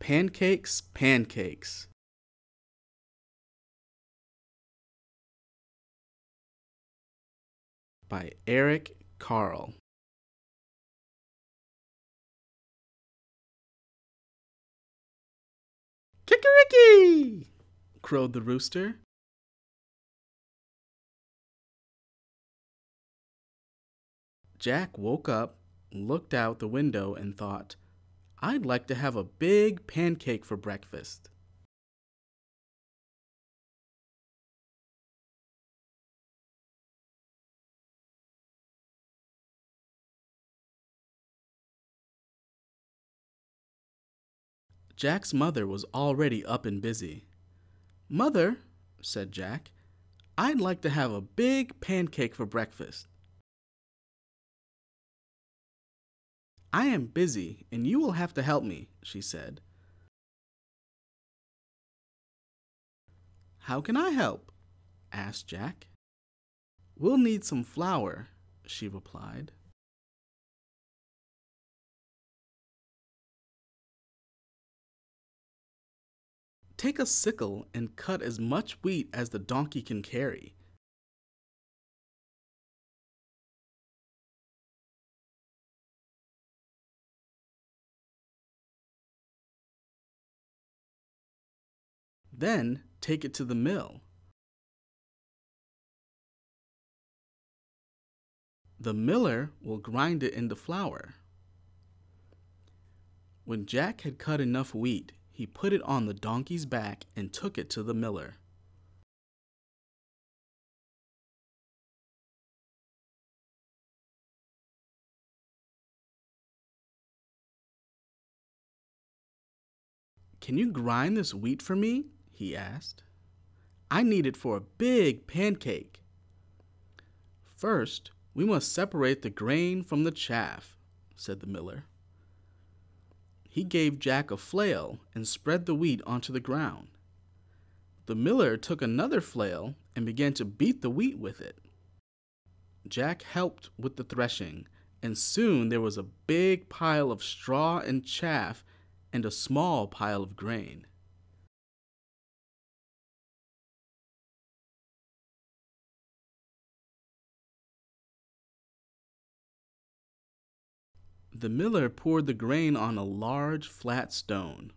Pancakes, pancakes. By Eric Carl. Kikeriki! crowed the rooster. Jack woke up, looked out the window, and thought, I'd like to have a big pancake for breakfast. Jack's mother was already up and busy. Mother, said Jack, I'd like to have a big pancake for breakfast. I am busy, and you will have to help me, she said. How can I help? asked Jack. We'll need some flour, she replied. Take a sickle and cut as much wheat as the donkey can carry. Then take it to the mill. The miller will grind it into flour. When Jack had cut enough wheat, he put it on the donkey's back and took it to the miller. Can you grind this wheat for me? he asked. I need it for a big pancake. First, we must separate the grain from the chaff, said the miller. He gave Jack a flail and spread the wheat onto the ground. The miller took another flail and began to beat the wheat with it. Jack helped with the threshing, and soon there was a big pile of straw and chaff and a small pile of grain. The miller poured the grain on a large flat stone.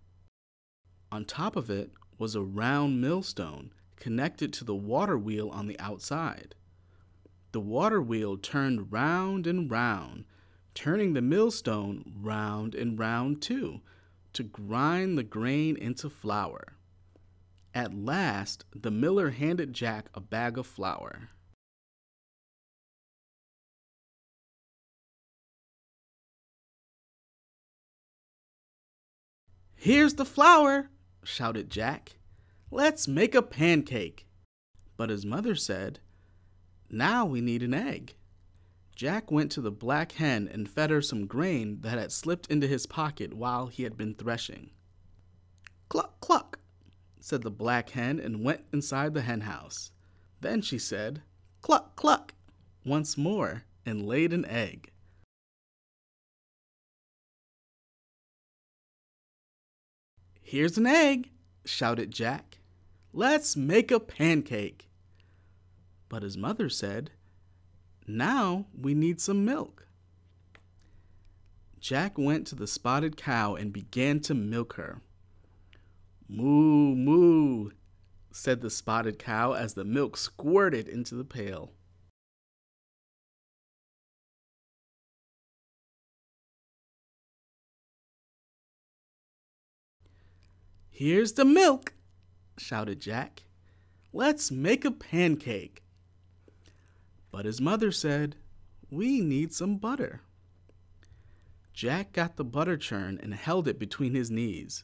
On top of it was a round millstone connected to the water wheel on the outside. The water wheel turned round and round, turning the millstone round and round too, to grind the grain into flour. At last, the miller handed Jack a bag of flour. Here's the flour, shouted Jack. Let's make a pancake. But his mother said, Now we need an egg. Jack went to the black hen and fed her some grain that had slipped into his pocket while he had been threshing. Cluck, cluck, said the black hen and went inside the hen house. Then she said, Cluck, cluck, once more and laid an egg. Here's an egg, shouted Jack. Let's make a pancake. But his mother said, Now we need some milk. Jack went to the spotted cow and began to milk her. Moo, moo, said the spotted cow as the milk squirted into the pail. Here's the milk, shouted Jack. Let's make a pancake. But his mother said, We need some butter. Jack got the butter churn and held it between his knees.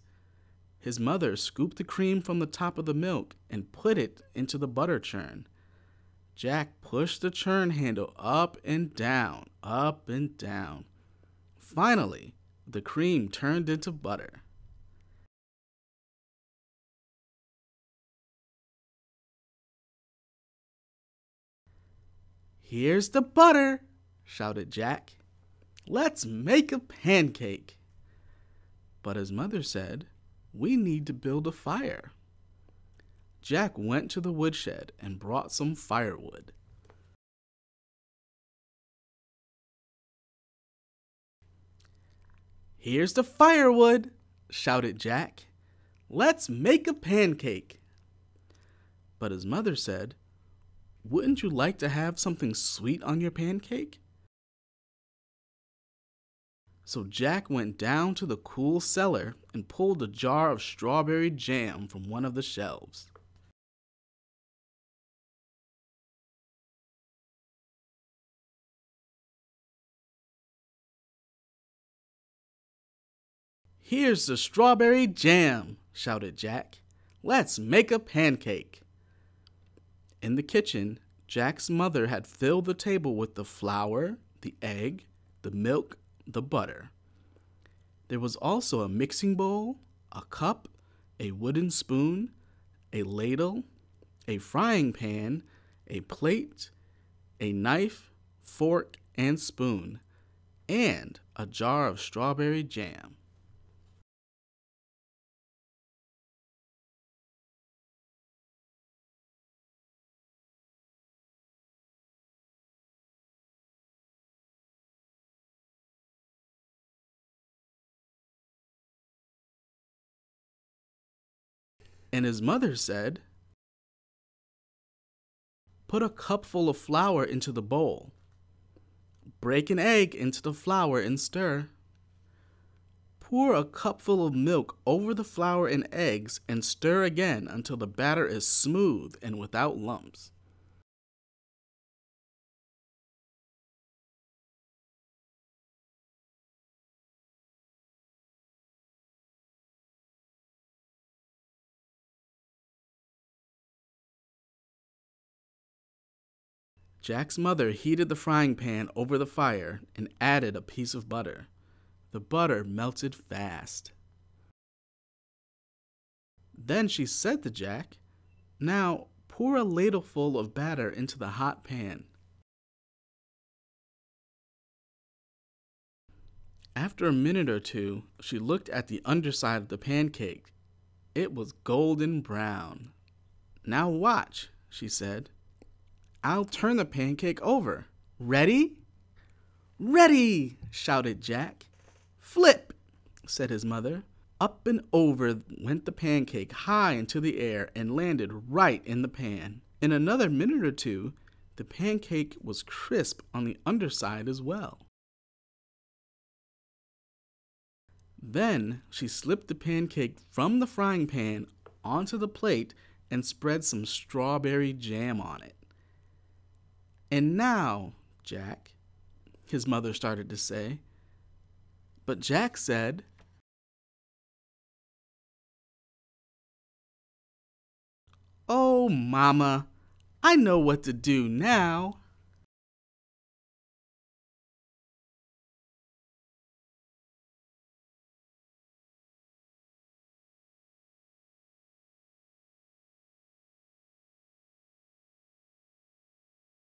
His mother scooped the cream from the top of the milk and put it into the butter churn. Jack pushed the churn handle up and down, up and down. Finally, the cream turned into butter. Here's the butter, shouted Jack. Let's make a pancake. But his mother said, We need to build a fire. Jack went to the woodshed and brought some firewood. Here's the firewood, shouted Jack. Let's make a pancake. But his mother said, wouldn't you like to have something sweet on your pancake? So Jack went down to the cool cellar and pulled a jar of strawberry jam from one of the shelves. Here's the strawberry jam, shouted Jack. Let's make a pancake. In the kitchen, Jack's mother had filled the table with the flour, the egg, the milk, the butter. There was also a mixing bowl, a cup, a wooden spoon, a ladle, a frying pan, a plate, a knife, fork, and spoon, and a jar of strawberry jam. And his mother said, Put a cupful of flour into the bowl. Break an egg into the flour and stir. Pour a cupful of milk over the flour and eggs and stir again until the batter is smooth and without lumps. Jack's mother heated the frying pan over the fire and added a piece of butter. The butter melted fast. Then she said to Jack, Now pour a ladleful of batter into the hot pan. After a minute or two, she looked at the underside of the pancake. It was golden brown. Now watch, she said. I'll turn the pancake over. Ready? Ready! shouted Jack. Flip! said his mother. Up and over went the pancake high into the air and landed right in the pan. In another minute or two, the pancake was crisp on the underside as well. Then she slipped the pancake from the frying pan onto the plate and spread some strawberry jam on it. And now, Jack, his mother started to say. But Jack said, Oh, Mama, I know what to do now.